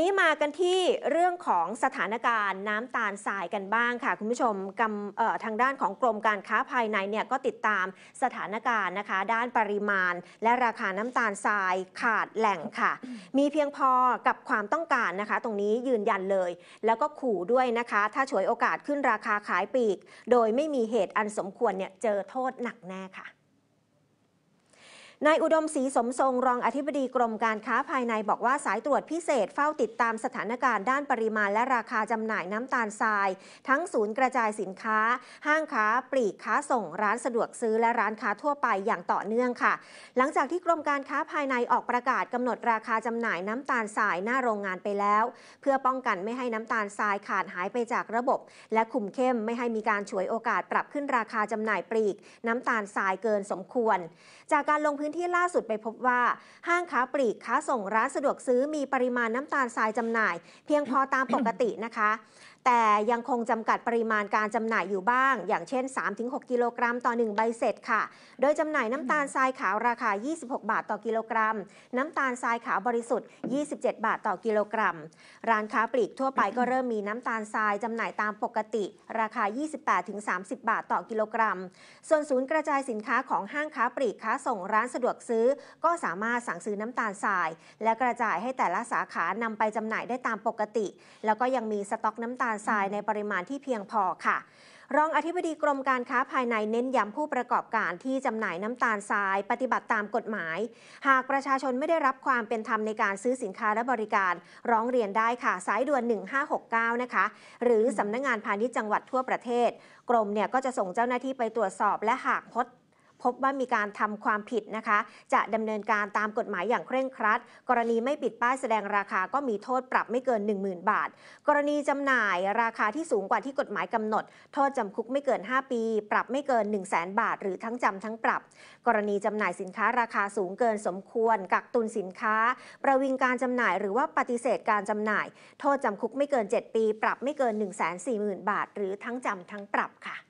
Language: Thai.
นี้มากันที่เรื่องของสถานการณ์น้ำตาลทรายกันบ้างค่ะคุณผู้ชมกำทางด้านของกรมการค้าภายในเนี่ยก็ติดตามสถานการณ์นะคะ ด้านปริมาณ และราคาน้ำตาลทรายขาดแหล่งค่ะ มีเพียงพอกับความต้องการนะคะ ตรงนี้ยืนยันเลย แล้วก็ขู่ด้วยนะคะ ถ้าฉวยโอกาสขึ้นราคาขายปลีก โดยไม่มีเหตุอันสมควรเนี่ยเจอโทษหนักแน่ค่ะนายอุดมศรีสมทรงรองอธิบดีกรมการค้าภายในบอกว่าสายตรวจพิเศษ เฝ้าติดตามสถานการณ์ด้านปริมาณ และราคาจำหน่ายน้ำตาลทราย ทั้งศูนย์กระจายสินค้า ห้างค้า ปลีกค้าส่ง ร้านสะดวกซื้อและร้านค้าทั่วไปอย่างต่อเนื่องค่ะ หลังจากที่กรมการค้าภายในออกประกาศกำหนดราคาจำหน่ายน้ำตาลทรายหน้าโรงงานไปแล้ว เพื่อป้องกันไม่ให้น้ำตาลทรายขาดหายไปจากระบบ และคุมเข้มไม่ให้มีการฉวยโอกาสปรับขึ้นราคาจำหน่ายปลีก น้ำตาลทรายเกินสมควร จากการลงพื้นื้นที่ล่าสุดไปพบว่า ห้างค้าปลีก ค้าส่งร้าน สะดวกซื้อมีปริมาณน้ำตาลทรายจำหน่าย เพียงพอตามปกตินะคะแต่ยังคงจำกัดปริมาณการจำหน่ายอยู่บ้าง อย่างเช่น 3-6 กิโลกรัม ต่อ1ใบเสร็จค่ะ โดยจำหน่ายน้ำตาลทรายขาวราคา 26 บาทต่อกิโลกรัม น้ำตาลทรายขาวบริสุทธิ์ 27 บาทต่อกิโลกรัม ร้านค้าปลีกทั่วไปก็เริ่มมีน้ำตาลทรายจำหน่ายตามปกติ ราคา 28-30 บาทต่อกิโลกรัม ส่วนศูนย์กระจายสินค้าของห้างค้าปลีกค้าส่งร้านสะดวกซื้อ ก็สามารถสั่งซื้อน้ำตาลทราย และกระจายให้แต่ละสาขานำไปจำหน่ายได้ตามปกติ แล้วก็ยังมีสต็อกน้ำตาลทรายในปริมาณที่เพียงพอค่ะ รองอธิบดีกรมการค้าภายในเน้นย้ำ ผู้ประกอบการที่จำหน่ายน้ำตาลทราย ปฏิบัติตามกฎหมาย หากประชาชนไม่ได้รับความเป็นธรรมในการซื้อสินค้าและบริการ ร้องเรียนได้ค่ะ สายด่วน 1569 นะคะ หรือสำนักงงานพาณิชย์จังหวัดทั่วประเทศ กรมเนี่ยก็จะส่งเจ้าหน้าที่ไปตรวจสอบและหากพบพบว่ามีการทำความผิดนะคะ จะดำเนินการตามกฎหมายอย่างเคร่งครัด กรณีไม่ปิดป้ายแสดงราคาก็มีโทษปรับไม่เกิน 10,000 บาท กรณีจำหน่าย ราคาที่สูงกว่าที่กฎหมายกำหนด โทษจำคุกไม่เกิน 5 ปี ปรับไม่เกิน1 0 0 0 0แบาท หรือทั้งจำทั้งปรับกรณีจำหน่ายสินค้า ราคาสูงเกินสมควรกักตุนสินค้า ประวิงการจำหน่ายหรือว่าปฏิเสธการจำหน่ายโทษจำคุกไม่เกิน 7 ปี ปรับไม่เกิน1 4 0 0 0 0 บาท หรือทั้งจำทั้งปรับค่ะ